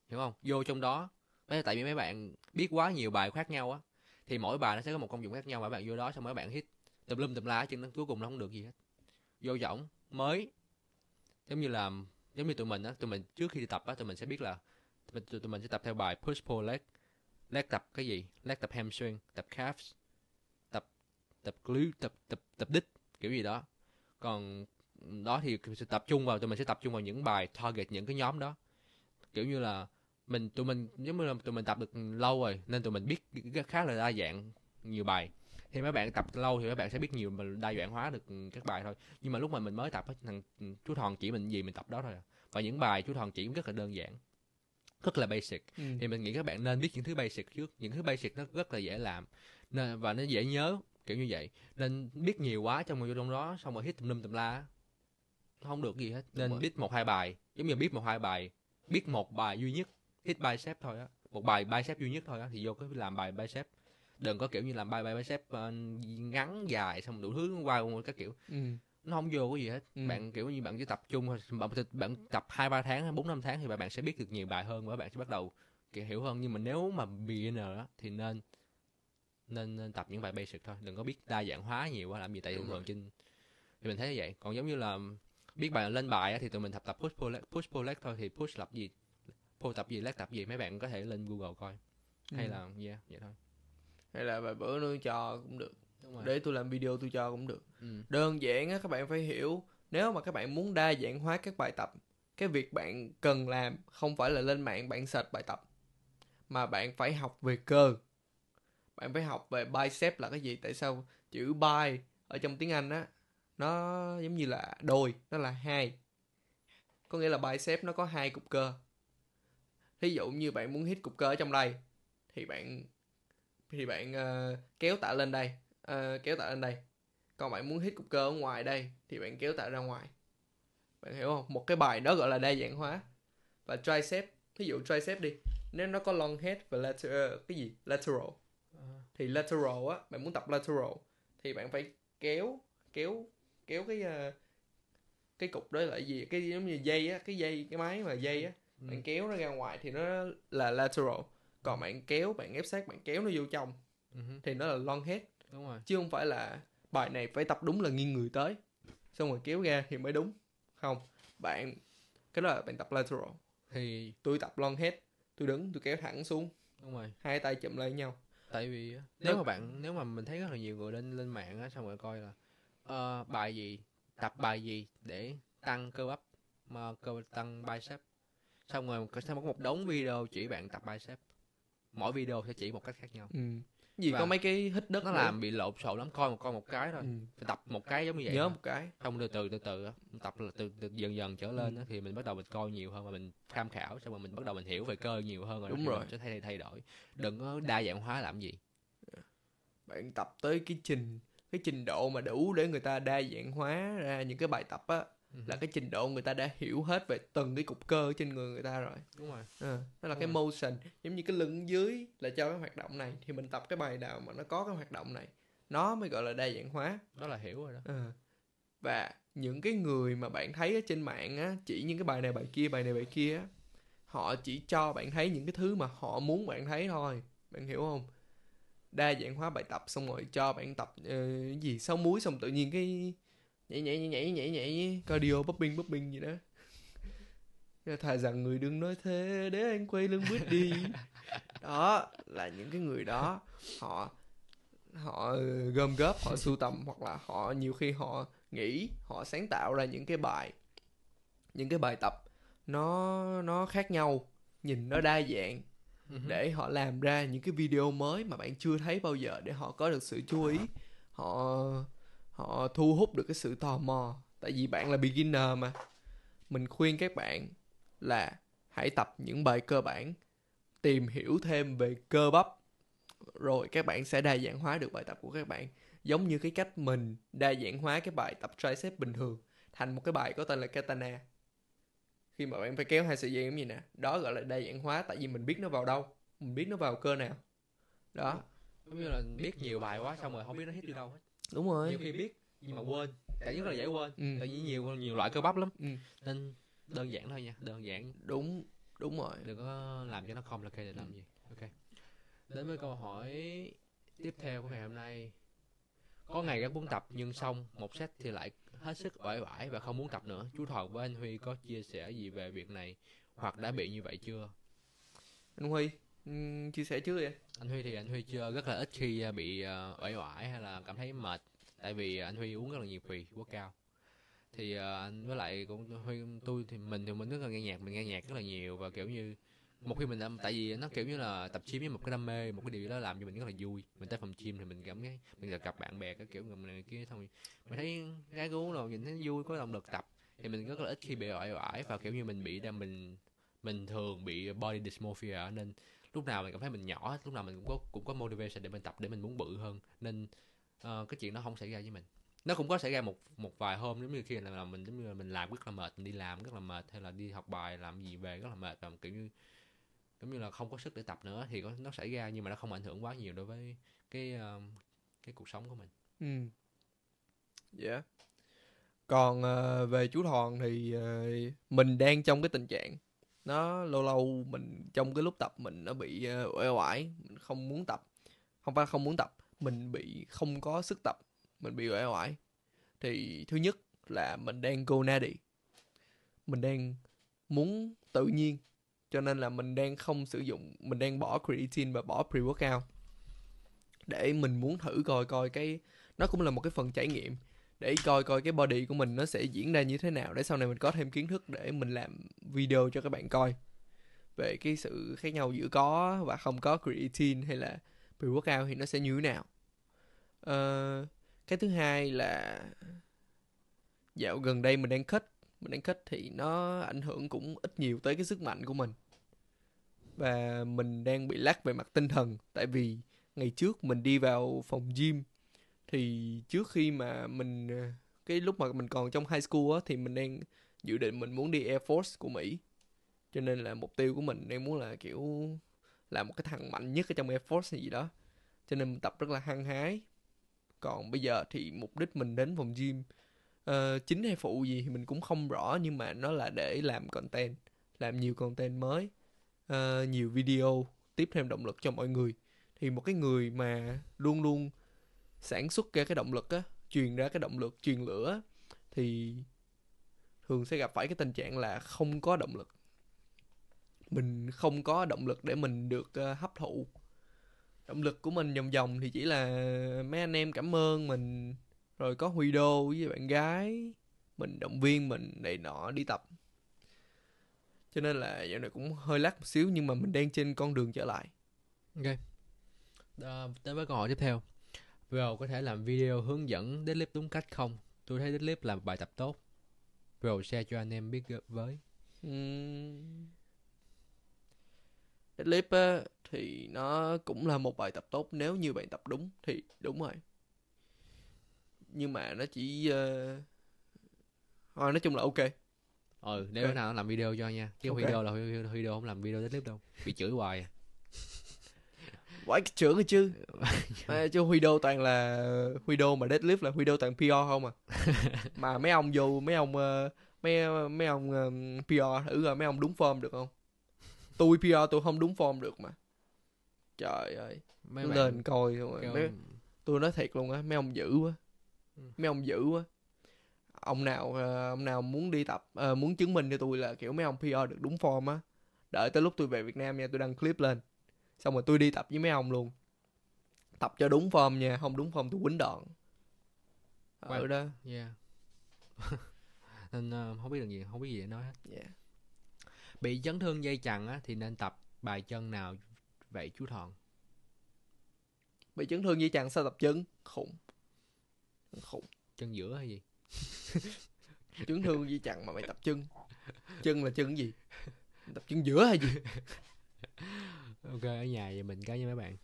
hiểu không vô trong đó tại vì mấy bạn biết quá nhiều bài khác nhau á thì mỗi bài nó sẽ có một công dụng khác nhau mà bạn vô đó xong mấy bạn hit tùm lum tùm lá, chứ cuối cùng nó không được gì hết vô giọng mới giống như là giống như tụi mình á tụi mình trước khi đi tập á tụi mình sẽ biết là tụi mình, tụi mình sẽ tập theo bài push pull leg leg tập cái gì leg tập hamstring tập calves tập tập glute tập tập tập đít kiểu gì đó còn đó thì sẽ tập trung vào tụi mình sẽ tập trung vào những bài target những cái nhóm đó kiểu như là mình tụi mình giống như là tụi mình tập được lâu rồi nên tụi mình biết khá là đa dạng nhiều bài thì mấy bạn tập lâu thì mấy bạn sẽ biết nhiều mà đa dạng hóa được các bài thôi nhưng mà lúc mà mình mới tập thằng chú thòn chỉ mình gì mình tập đó thôi à. và những bài chú thòn chỉ rất là đơn giản rất là basic ừ. thì mình nghĩ các bạn nên biết những thứ basic trước những thứ basic nó rất là dễ làm nên, và nó dễ nhớ kiểu như vậy nên biết nhiều quá trong một trong đó xong rồi hít tùm lum tùm la không được gì hết nên biết một hai bài giống như biết một hai bài biết một bài duy nhất hit bicep thôi á một bài bicep duy nhất thôi á thì vô cái làm bài bicep đừng có kiểu như làm bay bay bicep xếp ờ, ngắn dài xong đủ thứ quay các kiểu ừ. nó không vô cái gì hết ừ. bạn kiểu như bạn chỉ tập trung thôi bạn, bạn tập hai ba tháng bốn năm tháng thì bạn sẽ biết được nhiều bài hơn và bạn sẽ bắt đầu hiểu hơn nhưng mà nếu mà beginner đó, thì nên nên nên tập những bài basic thôi đừng có biết đa dạng hóa nhiều quá làm gì tại thường thường trên thì mình thấy như vậy còn giống như là biết bài lên bài thì tụi mình tập tập push pull leg, push pull leg thôi thì push lập gì pull tập gì leg tập gì mấy bạn có thể lên google coi hay ừ. là yeah vậy thôi hay là vài bữa nữa cho cũng được để tôi làm video tôi cho cũng được ừ. đơn giản á các bạn phải hiểu nếu mà các bạn muốn đa dạng hóa các bài tập cái việc bạn cần làm không phải là lên mạng bạn search bài tập mà bạn phải học về cơ bạn phải học về bicep là cái gì tại sao chữ bi ở trong tiếng anh á nó giống như là đôi nó là hai có nghĩa là bicep nó có hai cục cơ thí dụ như bạn muốn hít cục cơ ở trong đây thì bạn thì bạn uh, kéo tạ lên đây uh, kéo tạ lên đây còn bạn muốn hít cục cơ ở ngoài đây thì bạn kéo tạ ra ngoài bạn hiểu không một cái bài đó gọi là đa dạng hóa và tricep ví dụ tricep đi nếu nó có long head và lateral ờ, cái gì lateral à. thì lateral á bạn muốn tập lateral thì bạn phải kéo kéo kéo cái uh, cái cục đó là gì cái giống như dây á cái dây cái máy mà dây á bạn ừ. kéo nó ra ngoài thì nó là lateral còn bạn kéo bạn ép sát bạn kéo nó vô trong uh-huh. thì nó là long hết, đúng rồi chứ không phải là bài này phải tập đúng là nghiêng người tới xong rồi kéo ra thì mới đúng không bạn cái đó là bạn tập lateral thì tôi tập long hết, tôi đứng tôi kéo thẳng xuống đúng rồi hai tay chụm lại nhau tại vì nếu, nếu mà bạn nếu mà mình thấy rất là nhiều người lên lên mạng á xong rồi coi là uh, bài gì tập bài gì để tăng cơ bắp mà cơ tăng bicep xong rồi sẽ có một đống video chỉ bạn tập bicep mỗi video sẽ chỉ một cách khác nhau ừ. gì có mấy cái hít đất nó làm bị lộn xộn lắm coi một coi một cái thôi ừ. phải tập một cái giống như vậy nhớ một cái không từ từ từ từ tập là từ, từ dần dần trở lên ừ. thì mình bắt đầu mình coi nhiều hơn và mình tham khảo xong rồi mình bắt đầu mình hiểu về cơ nhiều hơn rồi đúng rồi sẽ thay thay đổi đừng có đa dạng hóa làm gì bạn tập tới cái trình cái trình độ mà đủ để người ta đa dạng hóa ra những cái bài tập á uh-huh. là cái trình độ người ta đã hiểu hết về từng cái cục cơ trên người người ta rồi đúng rồi à, là đúng cái rồi. motion giống như cái lưng dưới là cho cái hoạt động này thì mình tập cái bài nào mà nó có cái hoạt động này nó mới gọi là đa dạng hóa đó là hiểu rồi đó à, và những cái người mà bạn thấy ở trên mạng á chỉ những cái bài này bài kia bài này bài kia á họ chỉ cho bạn thấy những cái thứ mà họ muốn bạn thấy thôi bạn hiểu không đa dạng hóa bài tập xong rồi cho bạn tập uh, gì sáu muối xong tự nhiên cái nhảy nhảy nhảy nhảy nhảy nhảy cardio popping popping gì đó thà rằng người đừng nói thế để anh quay lưng bước đi đó là những cái người đó họ họ gom góp họ sưu tầm hoặc là họ nhiều khi họ nghĩ họ sáng tạo ra những cái bài những cái bài tập nó nó khác nhau nhìn nó đa dạng ừ để họ làm ra những cái video mới mà bạn chưa thấy bao giờ để họ có được sự chú ý họ họ thu hút được cái sự tò mò tại vì bạn là beginner mà mình khuyên các bạn là hãy tập những bài cơ bản tìm hiểu thêm về cơ bắp rồi các bạn sẽ đa dạng hóa được bài tập của các bạn giống như cái cách mình đa dạng hóa cái bài tập tricep bình thường thành một cái bài có tên là katana khi mà bạn phải kéo hai sợi dây giống gì nè đó gọi là đa dạng hóa tại vì mình biết nó vào đâu mình biết nó vào cơ nào đó giống như là biết nhiều bài quá xong rồi không biết nó hết đi đâu hết đúng rồi nhiều khi biết nhưng mà quên tại rất là dễ quên ừ. tại vì nhiều nhiều loại cơ bắp lắm ừ. nên đơn giản thôi nha đơn giản đúng đúng rồi đừng có làm cho nó không là để làm ừ. gì ok đến với câu hỏi tiếp theo của ngày hôm nay có ngày rất muốn tập nhưng xong một set thì lại hết sức uể oải và không muốn tập nữa chú thọ với anh huy có chia sẻ gì về việc này hoặc đã bị như vậy chưa anh huy chia sẻ trước đi anh huy thì anh huy chưa rất là ít khi à, bị à, uể oải hay là cảm thấy mệt tại vì anh huy uống rất là nhiều phì quá cao thì à, anh với lại cũng huy tôi thì mình thì mình rất là nghe nhạc mình nghe nhạc rất là nhiều và kiểu như một khi mình tại vì nó kiểu như là tập gym với một cái đam mê một cái điều đó làm cho mình rất là vui mình tới phòng chim thì mình cảm thấy mình gặp bạn bè cái kiểu người kia thôi mình thấy gái gú rồi nhìn thấy vui có động lực tập thì mình rất là ít khi bị ỏi ỏi và kiểu như mình bị đam mình mình thường bị body dysmorphia nên lúc nào mình cảm thấy mình nhỏ lúc nào mình cũng có cũng có motivation để mình tập để mình muốn bự hơn nên uh, cái chuyện nó không xảy ra với mình nó cũng có xảy ra một một vài hôm giống như khi là mình giống như mình làm rất là mệt mình đi làm rất là mệt hay là đi học bài làm gì về rất là mệt và kiểu như giống như là không có sức để tập nữa thì có, nó xảy ra nhưng mà nó không ảnh hưởng quá nhiều đối với cái uh, cái cuộc sống của mình ừ dạ yeah. còn uh, về chú thòn thì uh, mình đang trong cái tình trạng nó lâu lâu mình trong cái lúc tập mình nó bị ờ, uể oải mình không muốn tập không phải không muốn tập mình bị không có sức tập mình bị uể oải thì thứ nhất là mình đang go nadi mình đang muốn tự nhiên cho nên là mình đang không sử dụng mình đang bỏ creatine và bỏ pre workout để mình muốn thử coi coi cái nó cũng là một cái phần trải nghiệm để coi coi cái body của mình nó sẽ diễn ra như thế nào để sau này mình có thêm kiến thức để mình làm video cho các bạn coi về cái sự khác nhau giữa có và không có creatine hay là pre-workout thì nó sẽ như thế nào uh, cái thứ hai là dạo gần đây mình đang khích mình đang khích thì nó ảnh hưởng cũng ít nhiều tới cái sức mạnh của mình và mình đang bị lắc về mặt tinh thần tại vì ngày trước mình đi vào phòng gym thì trước khi mà mình ờ, cái lúc mà mình còn trong high school á thì mình đang dự định mình muốn đi Air Force của Mỹ cho nên là mục tiêu của mình đang muốn là kiểu làm một cái thằng mạnh nhất ở trong Air Force gì đó cho nên mình tập rất là hăng hái còn bây giờ thì mục đích mình đến phòng gym uh, chính hay phụ gì thì mình cũng không rõ nhưng mà nó là để làm content làm nhiều content mới uh, nhiều video tiếp thêm động lực cho mọi người thì một cái người mà luôn luôn sản xuất ra cái động lực á truyền ra cái động lực truyền lửa thì thường sẽ gặp phải cái tình trạng là không có động lực mình không có động lực để mình được ờ, hấp thụ động lực của mình vòng vòng thì chỉ là mấy anh em cảm ơn mình rồi có huy đô với bạn gái mình động viên mình này nọ đi tập cho nên là dạo này cũng hơi lắc một xíu nhưng mà mình đang trên con đường trở lại ok à, tới với câu hỏi tiếp theo Pro có thể làm video hướng dẫn deadlift đúng cách không? Tôi thấy deadlift là một bài tập tốt. Pro share cho anh em biết với. Uhm. Deadlift á, thì nó cũng là một bài tập tốt nếu như bạn tập đúng thì đúng rồi. Nhưng mà nó chỉ uh... thôi nói chung là ok. Ừ, nếu okay. nào làm video cho nha. Chứ okay. video là video, video không làm video deadlift đâu. Bị chửi hoài à quá trưởng rồi chứ à, chứ huy đô toàn là huy đô mà deadlift là huy đô toàn pr không à mà mấy ông vô mấy ông ờ, mấy mấy ông ờ, pr thử ừ, rồi ờ, mấy ông đúng form được không tôi pr tôi không đúng form được mà trời ơi mấy bạn... lên coi không à. Kêu... tôi nói thiệt luôn á mấy ông dữ quá ừ. mấy ông dữ quá ông nào ông nào muốn đi tập muốn chứng minh cho tôi là kiểu mấy ông PR được đúng form á đợi tới lúc tôi về Việt Nam nha tôi đăng clip lên xong rồi tôi đi tập với mấy ông luôn tập cho đúng form nha không đúng form tôi quýnh đòn ở well, đó yeah nên uh, không biết được gì không biết gì để nói hết yeah. bị chấn thương dây chằng á thì nên tập bài chân nào vậy chú thọn bị chấn thương dây chằng sao tập chân khủng khủng chân giữa hay gì chấn thương dây chằng mà mày tập chân chân là chân gì tập chân giữa hay gì ok ở nhà thì mình cái với mấy bạn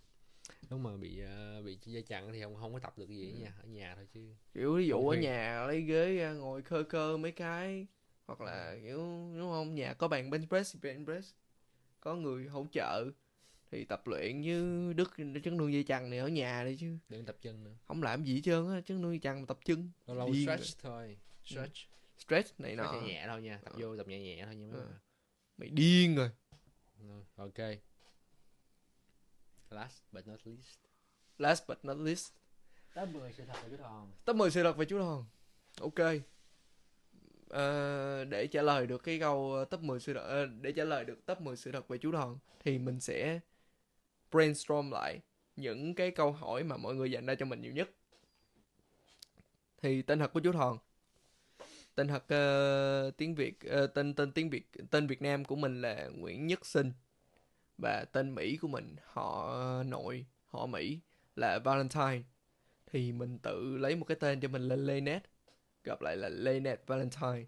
lúc mà bị uh, bị dây chặn thì không không có tập được gì ừ. nha ở nhà thôi chứ kiểu ví dụ ở nhà lấy ghế ra ngồi khơ khơ mấy cái hoặc là ừ. kiểu đúng không nhà có bàn bench press bench press có người hỗ trợ thì tập luyện như đức chấn thương dây chằng này ở nhà đi chứ đừng tập chân nữa không làm gì hết trơn á chấn thương dây chằng tập chân lâu lâu Điên stretch rồi. thôi stretch ừ. stretch này nọ nhẹ, thôi nha tập à. vô tập nhẹ nhẹ thôi nha mấy à. mày điên rồi ừ, ok last but not least last but not least top 10 sự thật về chú thòn top 10 sự thật về chú thòn ok à, để trả lời được cái câu ờ, top 10 sự thật à, để trả lời được top 10 sự thật về chú thòn thì mình sẽ brainstorm lại những cái câu hỏi mà mọi người dành ra cho mình nhiều nhất thì tên thật của chú thòn tên thật uh, tiếng việt uh, tên tên tiếng việt tên việt nam của mình là nguyễn nhất sinh và tên Mỹ của mình họ nội họ Mỹ là Valentine thì mình tự lấy một cái tên cho mình là Lenet gặp lại là Lenet Valentine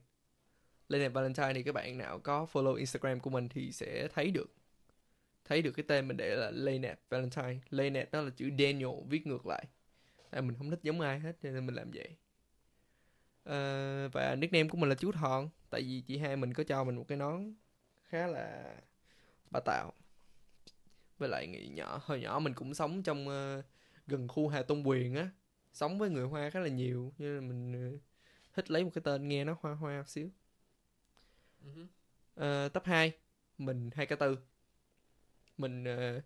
Lenet Valentine thì các bạn nào có follow Instagram của mình thì sẽ thấy được thấy được cái tên mình để là Lenet Valentine Lenet đó là chữ Daniel viết ngược lại tại à, mình không thích giống ai hết nên mình làm vậy Uh, và nickname của mình là chú thọn tại vì chị hai mình có cho mình một cái nón khá là bà tạo với lại nghĩ nhỏ hồi nhỏ mình cũng sống trong uh, gần khu Hà Tôn Quyền á sống với người Hoa khá là nhiều nên là mình ờ, thích lấy một cái tên nghe nó hoa hoa một xíu uh-huh. Ừ ờ, 2 mình hai cái tư mình uh,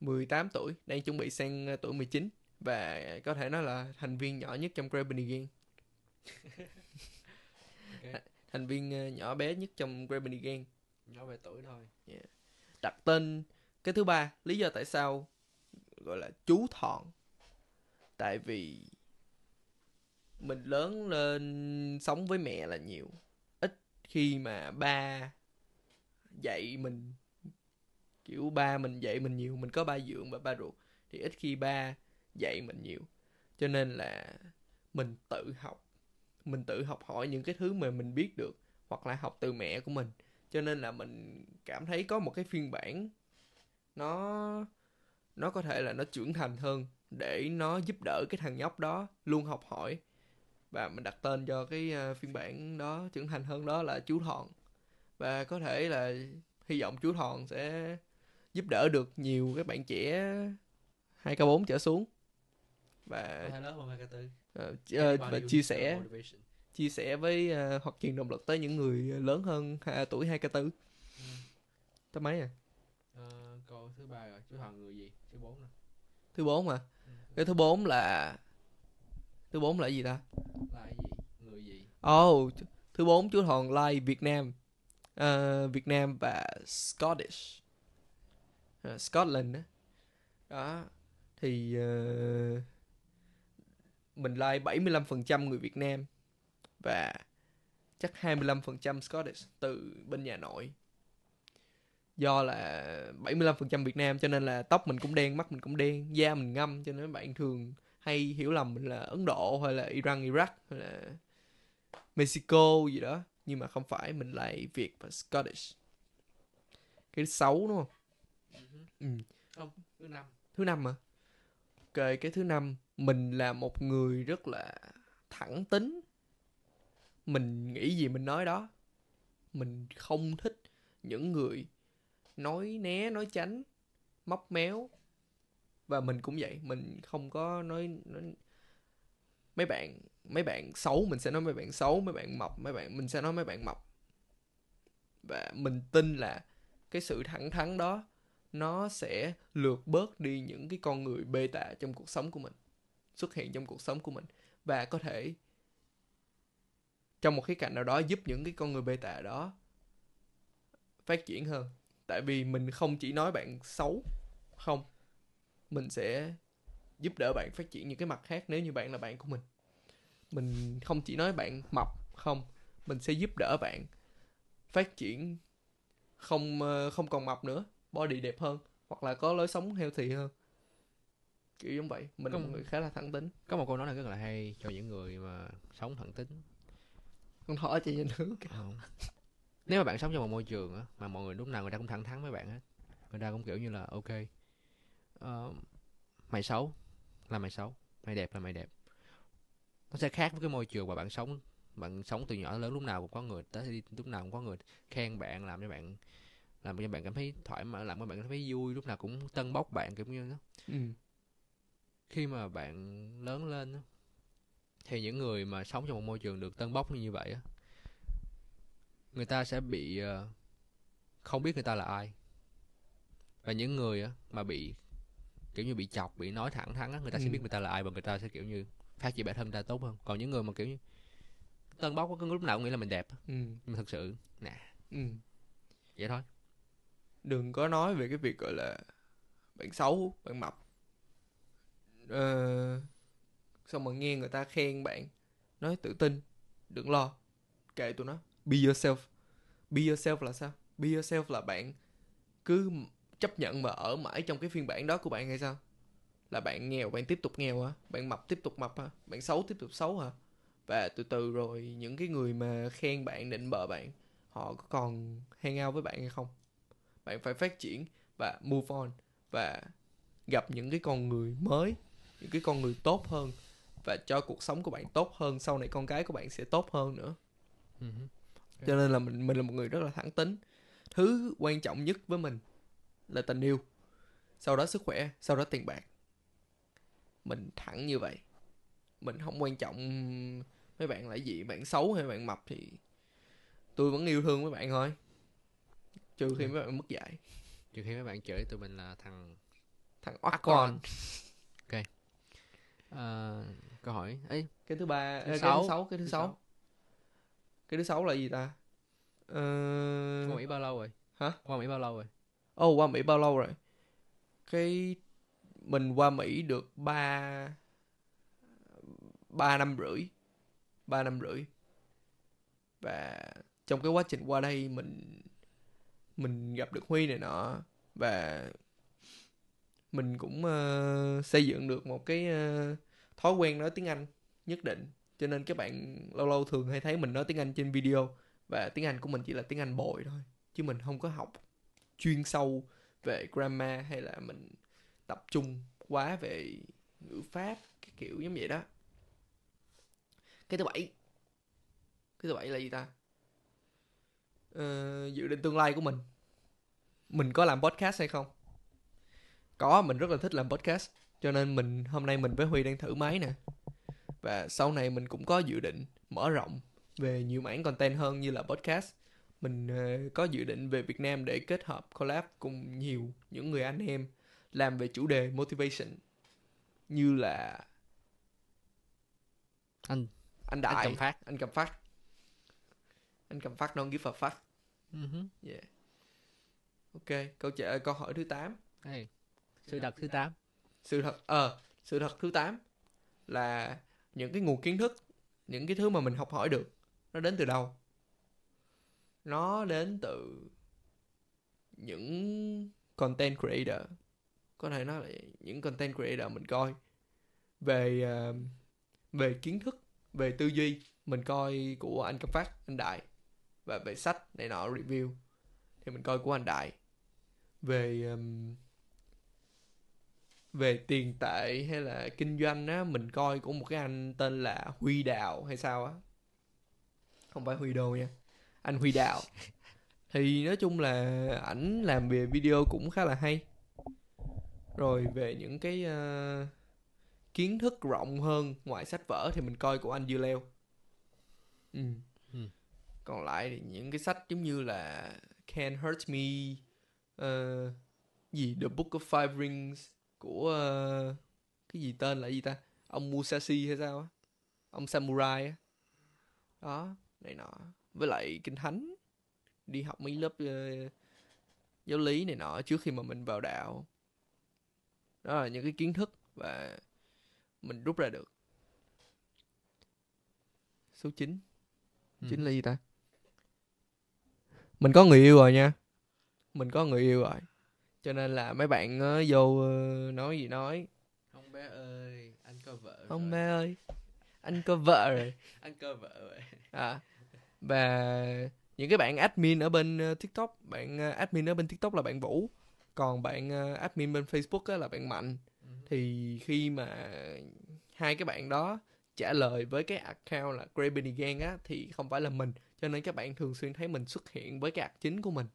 18 tuổi đang chuẩn bị sang uh, tuổi 19 và có thể nói là thành viên nhỏ nhất trong Gravity Gang okay. thành viên uh, nhỏ bé nhất trong Gravity Gang nhỏ về tuổi thôi yeah đặt tên cái thứ ba lý do tại sao gọi là chú thọn tại vì mình lớn lên sống với mẹ là nhiều ít khi mà ba dạy mình kiểu ba mình dạy mình nhiều mình có ba dượng và ba ruột thì ít khi ba dạy mình nhiều cho nên là mình tự học mình tự học hỏi những cái thứ mà mình biết được hoặc là học từ mẹ của mình cho nên là mình cảm thấy có một cái phiên bản nó nó có thể là nó trưởng thành hơn để nó giúp đỡ cái thằng nhóc đó luôn học hỏi và mình đặt tên cho cái à, phiên bản đó trưởng thành hơn đó là chú thọn và có thể là hy vọng chú thọn sẽ giúp đỡ được nhiều các bạn trẻ 2K4 trở xuống và 2K4 ờ, ờ, ờ, và chia sẻ motivation chia sẻ với uh, hoặc truyền động lực tới những người lớn hơn uh, tuổi hai k tư ừ. tới mấy à ờ, câu thứ ba rồi chú thần người gì thứ bốn nè thứ bốn mà ừ. cái thứ bốn là thứ bốn là gì ta là gì người gì ồ oh, thứ bốn chú thần like Việt Nam uh, Việt Nam và Scottish uh, Scotland đó, đó. thì uh, mình like 75% người Việt Nam và chắc 25% Scottish từ bên nhà nội do là 75% Việt Nam cho nên là tóc mình cũng đen, mắt mình cũng đen, da mình ngâm cho nên bạn thường hay hiểu lầm mình là Ấn Độ hay là Iran, Iraq hay là Mexico gì đó nhưng mà không phải mình lại Việt và Scottish cái xấu đúng không? Ừ. Không, thứ năm. Thứ năm mà. Ok, cái thứ năm mình là một người rất là thẳng tính mình nghĩ gì mình nói đó mình không thích những người nói né nói tránh móc méo và mình cũng vậy mình không có nói, nói mấy bạn mấy bạn xấu mình sẽ nói mấy bạn xấu mấy bạn mập mấy bạn mình sẽ nói mấy bạn mập và mình tin là cái sự thẳng thắn đó nó sẽ lược bớt đi những cái con người bê tạ trong cuộc sống của mình xuất hiện trong cuộc sống của mình và có thể trong một khía cạnh nào đó giúp những cái con người bê tệ đó phát triển hơn tại vì mình không chỉ nói bạn xấu không mình sẽ giúp đỡ bạn phát triển những cái mặt khác nếu như bạn là bạn của mình mình không chỉ nói bạn mập không mình sẽ giúp đỡ bạn phát triển không ờ, không còn mập nữa body đẹp hơn hoặc là có lối sống healthy hơn kiểu giống vậy mình có là một người khá là thẳng tính có một câu nói này rất là hay cho những người mà sống thẳng tính con thỏ chỉ cho nước không. Ờ. nếu mà bạn sống trong một môi trường á mà mọi người lúc nào người ta cũng thẳng thắn với bạn hết người ta cũng kiểu như là ok uh, mày xấu là mày xấu mày đẹp là mày đẹp nó sẽ khác với cái môi trường mà bạn sống bạn sống từ nhỏ lớn lúc nào cũng có người tới đi lúc nào cũng có người khen bạn làm cho bạn làm cho bạn cảm thấy thoải mái làm cho bạn cảm thấy vui lúc nào cũng tân bốc bạn kiểu như đó ừ. khi mà bạn lớn lên thì những người mà sống trong một môi trường được tân bốc như vậy á người ta sẽ bị ờ, không biết người ta là ai và những người mà bị kiểu như bị chọc bị nói thẳng thắn á người ta ừ. sẽ biết người ta là ai và người ta sẽ kiểu như phát triển bản thân ta tốt hơn còn những người mà kiểu như tân bốc có lúc nào cũng nghĩ là mình đẹp ừ. nhưng thật sự nè ừ. vậy thôi đừng có nói về cái việc gọi là bạn xấu bạn mập ờ, xong rồi nghe người ta khen bạn nói tự tin đừng lo kệ tụi nó be yourself be yourself là sao be yourself là bạn cứ chấp nhận và ở mãi trong cái phiên bản đó của bạn hay sao là bạn nghèo bạn tiếp tục nghèo hả bạn mập tiếp tục mập hả bạn xấu tiếp tục xấu hả và từ từ rồi những cái người mà khen bạn định bợ bạn họ có còn hang ao với bạn hay không bạn phải phát triển và move on và gặp những cái con người mới những cái con người tốt hơn và cho cuộc sống của bạn tốt hơn sau này con cái của bạn sẽ tốt hơn nữa ừ cho nên là mình mình là một người rất là thẳng tính thứ quan trọng nhất với mình là tình yêu sau đó sức khỏe sau đó tiền bạc mình thẳng như vậy mình không quan trọng mấy bạn là gì bạn xấu hay bạn mập thì tôi vẫn yêu thương mấy bạn thôi trừ khi ừ. mấy bạn mất dạy trừ khi mấy bạn chửi tụi mình là thằng thằng oát con ok uh, câu hỏi ấy cái thứ ba cái, cái thứ sáu cái thứ sáu cái thứ sáu là gì ta ờ... qua mỹ bao lâu rồi hả qua mỹ bao lâu rồi ồ oh, qua mỹ bao lâu rồi cái mình qua mỹ được ba ba năm rưỡi ba năm rưỡi và trong cái quá trình qua đây mình mình gặp được huy này nọ và mình cũng uh, xây dựng được một cái uh, thói quen nói tiếng Anh nhất định cho nên các bạn lâu lâu thường hay thấy mình nói tiếng Anh trên video và tiếng Anh của mình chỉ là tiếng Anh bội thôi chứ mình không có học chuyên sâu về grammar hay là mình tập trung quá về ngữ pháp cái kiểu giống vậy đó cái thứ bảy cái thứ bảy là gì ta ờ, dự định tương lai của mình mình có làm podcast hay không có mình rất là thích làm podcast cho nên mình hôm nay mình với huy đang thử máy nè và sau này mình cũng có dự định mở rộng về nhiều mảng content hơn như là podcast mình uh, có dự định về Việt Nam để kết hợp collab cùng nhiều những người anh em làm về chủ đề motivation như là anh anh đại anh cầm phát anh cầm phát anh cầm phát non give a phát uh-huh. yeah ok câu trả câu hỏi thứ 8 hey. sự đặt thứ 8 sự thật ờ à, sự thật thứ 8 là những cái nguồn kiến thức những cái thứ mà mình học hỏi được nó đến từ đâu nó đến từ những content creator có thể nói là những content creator mình coi về uh, về kiến thức về tư duy mình coi của anh cấp Phát anh Đại và về sách này nọ review thì mình coi của anh Đại về um, về tiền tệ hay là kinh doanh á mình coi của một cái anh tên là Huy Đạo hay sao á không phải Huy Đô nha anh Huy Đạo thì nói chung là ảnh làm về video cũng khá là hay rồi về những cái uh, kiến thức rộng hơn ngoài sách vở thì mình coi của anh Dư Leo ừ. ừ. còn lại thì những cái sách giống như là can Hurt Me uh, gì The Book of Five Rings của ờ, cái gì tên là gì ta ông Musashi hay sao á ông samurai á đó này nọ với lại kinh thánh đi học mấy lớp ờ, giáo lý này nọ trước khi mà mình vào đạo đó là những cái kiến thức và mình rút ra được số 9 ừ. là gì ta mình có người yêu rồi nha mình có người yêu rồi cho nên là mấy bạn uh, vô uh, nói gì nói không bé ơi anh có vợ rồi. không bé ơi anh có vợ rồi anh có vợ rồi à và những cái bạn admin ở bên uh, tiktok bạn uh, admin ở bên tiktok là bạn vũ còn bạn uh, admin bên facebook á, là bạn mạnh uh-huh. thì khi mà hai cái bạn đó trả lời với cái account là Grey Gang á thì không phải là mình cho nên các bạn thường xuyên thấy mình xuất hiện với cái act chính của mình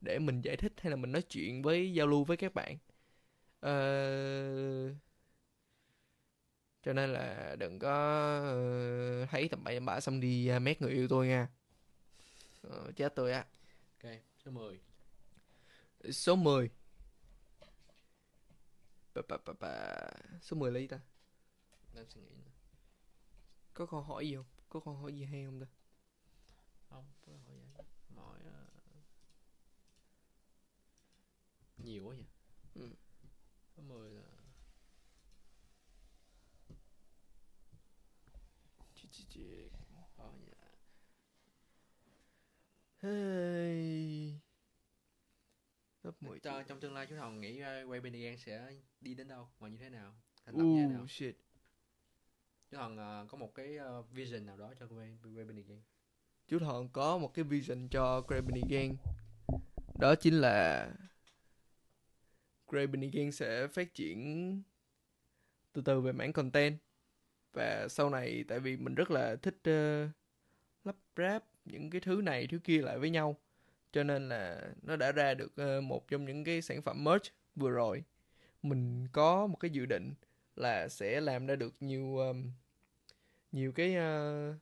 để mình giải thích hay là mình nói chuyện với giao lưu với các bạn uh, cho nên là đừng có uh, thấy tầm bậy tầm bạ xong đi uh, mét người yêu tôi nha uh, chết tôi á ok số 10 số 10 ba, ba, ba, ba. số 10 lấy ta đang suy nghĩ có câu hỏi gì không có câu hỏi gì hay không ta nhiều quá nhỉ ừ. Số 10 là chị chị chị oh nhỉ, hey. Top 10 Tờ, trong tương lai chú Hồng nghĩ uh, bên Benigan sẽ đi đến đâu và như thế nào thành lập như nào shit. chú Hồng uh, có một cái uh, vision nào đó cho quay, bên Benigan chú Hồng có một cái vision cho Gray Benigan đó chính là Gray Bennigan sẽ phát triển từ từ về mảng content và sau này tại vì mình rất là thích uh, lắp ráp những cái thứ này thứ kia lại với nhau cho nên là nó đã ra được uh, một trong những cái sản phẩm merch vừa rồi mình có một cái dự định là sẽ làm ra được nhiều um, nhiều cái uh,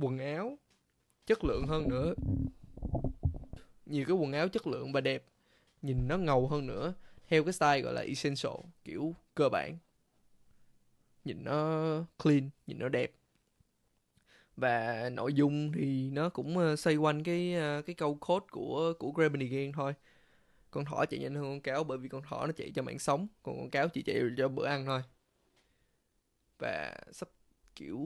quần áo chất lượng hơn nữa nhiều cái quần áo chất lượng và đẹp nhìn nó ngầu hơn nữa theo cái style gọi là essential kiểu cơ bản nhìn nó clean nhìn nó đẹp và nội dung thì nó cũng ờ, xoay quanh cái ờ, cái câu code của của Grammy Gang thôi con thỏ chạy nhanh hơn con cáo bởi vì con thỏ nó chạy cho mạng sống còn con cáo chỉ chạy cho bữa ăn thôi và sắp kiểu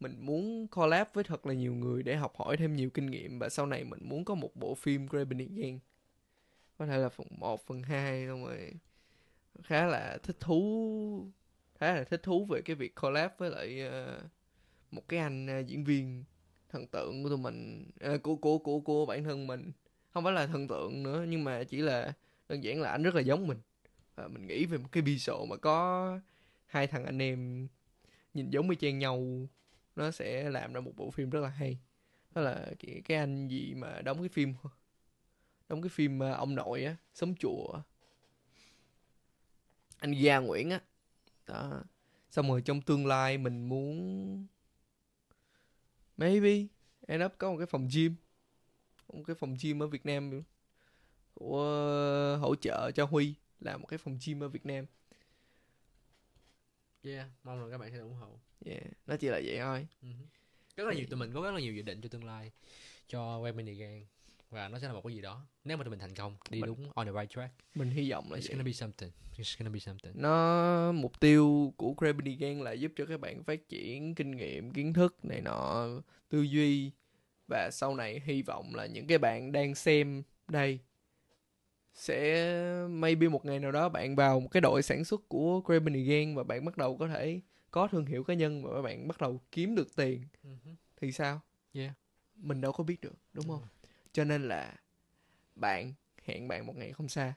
mình muốn collab với thật là nhiều người để học hỏi thêm nhiều kinh nghiệm và sau này mình muốn có một bộ phim Gravity Gang có thể là phần 1, phần 2 xong rồi khá là thích thú khá là thích thú về cái việc collab với lại uh, một cái anh uh, diễn viên thần tượng của tụi mình uh, của của của của bản thân mình không phải là thần tượng nữa nhưng mà chỉ là đơn giản là anh rất là giống mình và mình nghĩ về một cái visual mà có hai thằng anh em nhìn giống y chang nhau nó sẽ làm ra một bộ phim rất là hay đó là cái, cái anh gì mà đóng cái phim trong cái phim ờ, ông nội á sớm chùa anh gia nguyễn á đó xong rồi trong tương lai mình muốn maybe end up có một cái phòng gym một cái phòng gym ở việt nam của ờ, hỗ trợ cho huy làm một cái phòng gym ở việt nam yeah mong là các bạn sẽ ủng hộ yeah nó chỉ là vậy thôi uh-huh. rất là nhiều tụi mình có rất là nhiều dự định cho tương lai cho web mini Gang và nó sẽ là một cái gì đó nếu mà tụi mình thành công đi mình, đúng on the right track mình hy vọng là it's vậy. gonna be something it's gonna be something nó mục tiêu của Gravity Gang là giúp cho các bạn phát triển kinh nghiệm kiến thức này nọ tư duy và sau này hy vọng là những cái bạn đang xem đây sẽ maybe một ngày nào đó bạn vào một cái đội sản xuất của Gravity Gang và bạn bắt đầu có thể có thương hiệu cá nhân và bạn bắt đầu kiếm được tiền uh-huh. thì sao yeah. mình đâu có biết được đúng không uh cho nên là bạn hẹn bạn một ngày không xa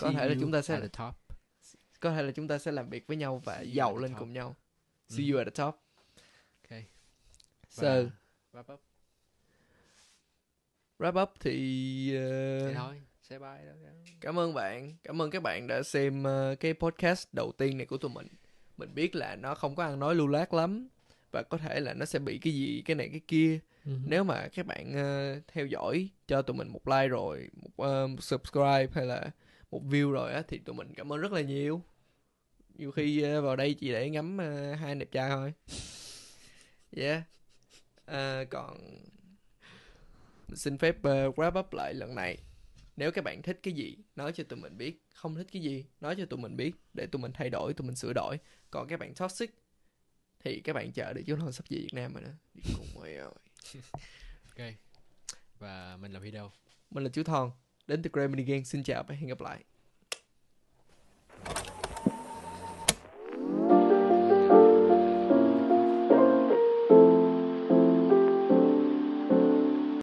có See thể là chúng ta sẽ top. có thể là chúng ta sẽ làm việc với nhau và See giàu lên top. cùng nhau ừ. see mm. you at the top okay so và wrap up wrap up thì uh, thôi say bye đó cảm ơn bạn cảm ơn các bạn đã xem uh, cái podcast đầu tiên này của tụi mình mình biết là nó không có ăn nói lưu lát lắm và có thể là nó sẽ bị cái gì cái này cái kia uh-huh. nếu mà các bạn uh, theo dõi cho tụi mình một like rồi một, uh, subscribe hay là một view rồi á thì tụi mình cảm ơn rất là nhiều nhiều khi uh, vào đây chỉ để ngắm uh, hai đẹp trai thôi yeah uh, còn xin phép uh, wrap up lại lần này nếu các bạn thích cái gì nói cho tụi mình biết không thích cái gì nói cho tụi mình biết để tụi mình thay đổi tụi mình sửa đổi còn các bạn toxic thì các bạn chờ được chú Lon sắp về Việt Nam rồi đó cùng mày ơi ok và mình là video mình là chú Thon đến từ Grammy Gang xin chào và hẹn gặp lại